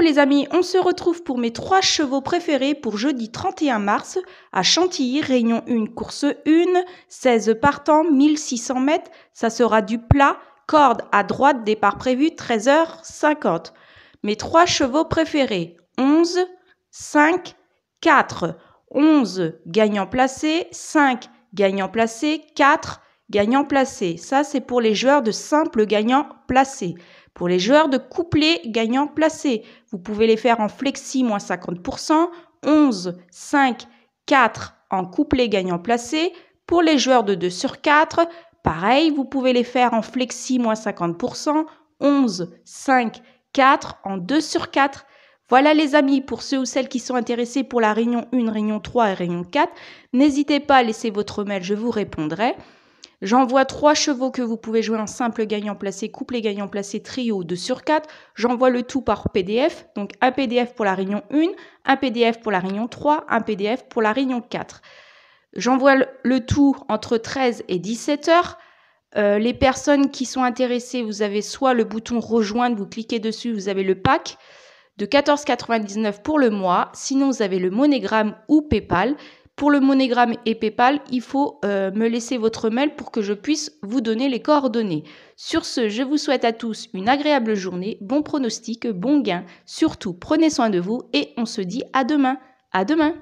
les amis, on se retrouve pour mes trois chevaux préférés pour jeudi 31 mars à Chantilly, Réunion 1, course 1, 16 partants, 1600 mètres, ça sera du plat, corde à droite, départ prévu 13h50. Mes trois chevaux préférés, 11, 5, 4, 11 gagnant placé, 5 gagnant placé, 4 gagnant placé. Ça, c'est pour les joueurs de simple gagnant placé. Pour les joueurs de couplet gagnant placé, vous pouvez les faire en flexi moins 50%, 11, 5, 4 en couplet gagnant placé. Pour les joueurs de 2 sur 4, pareil, vous pouvez les faire en flexi moins 50%, 11, 5, 4 en 2 sur 4. Voilà les amis, pour ceux ou celles qui sont intéressés pour la réunion 1, réunion 3 et réunion 4, n'hésitez pas à laisser votre mail, je vous répondrai. J'envoie trois chevaux que vous pouvez jouer en simple gagnant placé, couple gagnant placé, trio 2 sur 4. J'envoie le tout par PDF, donc un PDF pour la réunion 1, un PDF pour la réunion 3, un PDF pour la réunion 4. J'envoie le tout entre 13 et 17 heures. Euh, les personnes qui sont intéressées, vous avez soit le bouton rejoindre, vous cliquez dessus, vous avez le pack de 14,99 pour le mois. Sinon, vous avez le monogramme ou PayPal. Pour le monogramme et PayPal, il faut euh, me laisser votre mail pour que je puisse vous donner les coordonnées. Sur ce, je vous souhaite à tous une agréable journée, bon pronostic, bon gain. Surtout, prenez soin de vous et on se dit à demain. À demain